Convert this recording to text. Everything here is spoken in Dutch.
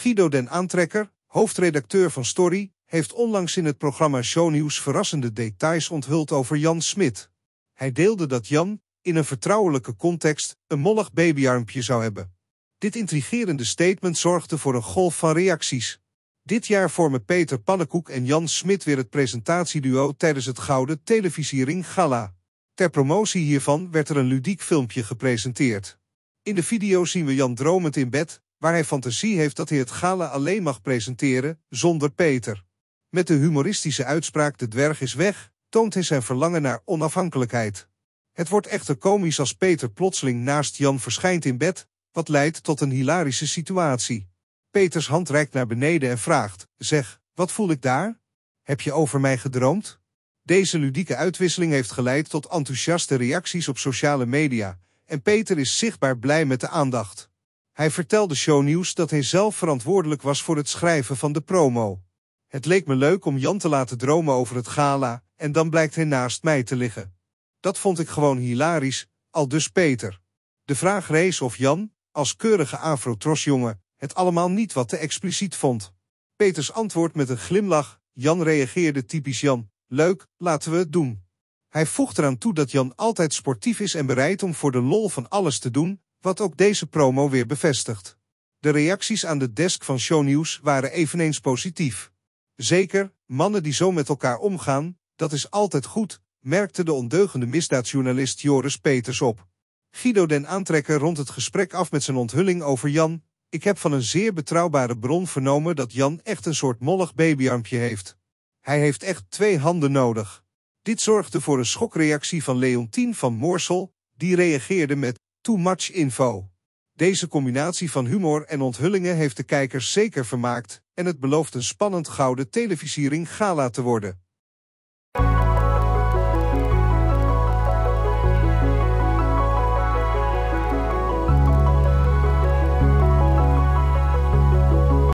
Guido den Aantrekker, hoofdredacteur van Story, heeft onlangs in het programma Shownieuws verrassende details onthuld over Jan Smit. Hij deelde dat Jan, in een vertrouwelijke context, een mollig babyarmpje zou hebben. Dit intrigerende statement zorgde voor een golf van reacties. Dit jaar vormen Peter Pannekoek en Jan Smit weer het presentatieduo tijdens het Gouden Televisiering Gala. Ter promotie hiervan werd er een ludiek filmpje gepresenteerd. In de video zien we Jan dromend in bed, waar hij fantasie heeft dat hij het gala alleen mag presenteren zonder Peter. Met de humoristische uitspraak De dwerg is weg, toont hij zijn verlangen naar onafhankelijkheid. Het wordt echter komisch als Peter plotseling naast Jan verschijnt in bed, wat leidt tot een hilarische situatie. Peters hand reikt naar beneden en vraagt, zeg, wat voel ik daar? Heb je over mij gedroomd? Deze ludieke uitwisseling heeft geleid tot enthousiaste reacties op sociale media en Peter is zichtbaar blij met de aandacht. Hij vertelde shownieuws dat hij zelf verantwoordelijk was voor het schrijven van de promo. Het leek me leuk om Jan te laten dromen over het gala, en dan blijkt hij naast mij te liggen. Dat vond ik gewoon hilarisch, al dus Peter. De vraag rees of Jan, als keurige afrotrosjongen, het allemaal niet wat te expliciet vond. Peters antwoord met een glimlach, Jan reageerde typisch Jan, leuk, laten we het doen. Hij voegt eraan toe dat Jan altijd sportief is en bereid om voor de lol van alles te doen, wat ook deze promo weer bevestigt. De reacties aan de desk van Shownieuws waren eveneens positief. Zeker, mannen die zo met elkaar omgaan, dat is altijd goed, merkte de ondeugende misdaadjournalist Joris Peters op. Guido den Aantrekker rond het gesprek af met zijn onthulling over Jan. Ik heb van een zeer betrouwbare bron vernomen dat Jan echt een soort mollig babyarmpje heeft. Hij heeft echt twee handen nodig. Dit zorgde voor een schokreactie van Leontien van Moorsel, die reageerde met Too Much Info. Deze combinatie van humor en onthullingen heeft de kijkers zeker vermaakt en het belooft een spannend gouden televisiering gala te worden.